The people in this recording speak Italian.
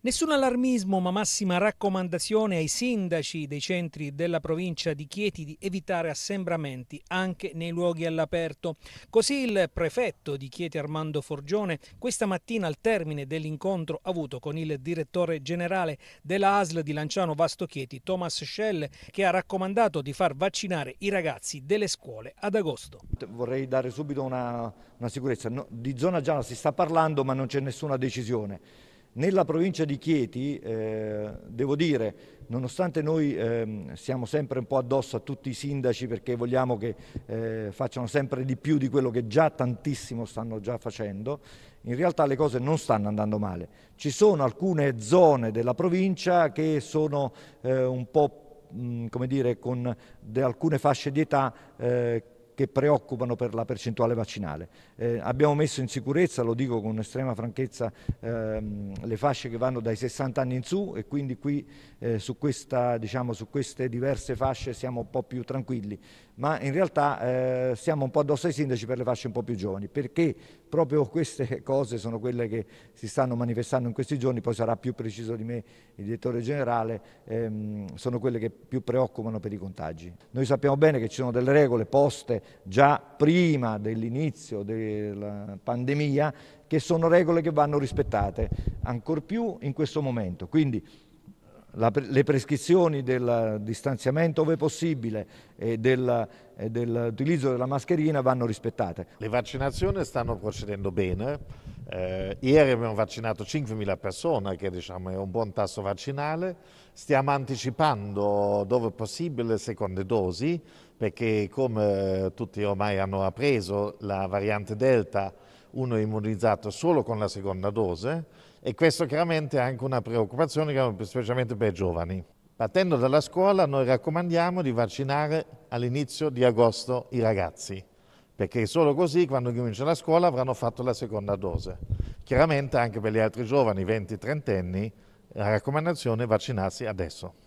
Nessun allarmismo ma massima raccomandazione ai sindaci dei centri della provincia di Chieti di evitare assembramenti anche nei luoghi all'aperto. Così il prefetto di Chieti Armando Forgione questa mattina al termine dell'incontro avuto con il direttore generale della ASL di Lanciano Vasto Chieti, Thomas Schell, che ha raccomandato di far vaccinare i ragazzi delle scuole ad agosto. Vorrei dare subito una, una sicurezza, no, di zona gialla si sta parlando ma non c'è nessuna decisione nella provincia di Chieti, eh, devo dire, nonostante noi eh, siamo sempre un po' addosso a tutti i sindaci perché vogliamo che eh, facciano sempre di più di quello che già tantissimo stanno già facendo, in realtà le cose non stanno andando male. Ci sono alcune zone della provincia che sono eh, un po' mh, come dire, con alcune fasce di età eh, che preoccupano per la percentuale vaccinale. Eh, abbiamo messo in sicurezza, lo dico con estrema franchezza, ehm, le fasce che vanno dai 60 anni in su e quindi qui eh, su, questa, diciamo, su, queste diverse fasce siamo un po' più tranquilli, ma in realtà eh, siamo un po' addosso ai sindaci per le fasce un po' più giovani, perché proprio queste cose sono quelle che si stanno manifestando in questi giorni, poi sarà più preciso di me il direttore generale, ehm, sono quelle che più preoccupano per i contagi. Noi sappiamo bene che ci sono delle regole poste già prima dell'inizio della pandemia, che sono regole che vanno rispettate, ancor più in questo momento. Quindi la, le prescrizioni del distanziamento ove possibile e del, e dell'utilizzo della mascherina vanno rispettate. Le vaccinazioni stanno procedendo bene eh, ieri abbiamo vaccinato 5.000 persone, che diciamo, è un buon tasso vaccinale. Stiamo anticipando dove possibile le seconde dosi, perché come tutti ormai hanno appreso, la variante Delta uno è immunizzato solo con la seconda dose e questo chiaramente è anche una preoccupazione specialmente per i giovani. Partendo dalla scuola noi raccomandiamo di vaccinare all'inizio di agosto i ragazzi perché solo così quando comincia la scuola avranno fatto la seconda dose. Chiaramente anche per gli altri giovani, 20-30 anni, la raccomandazione è vaccinarsi adesso.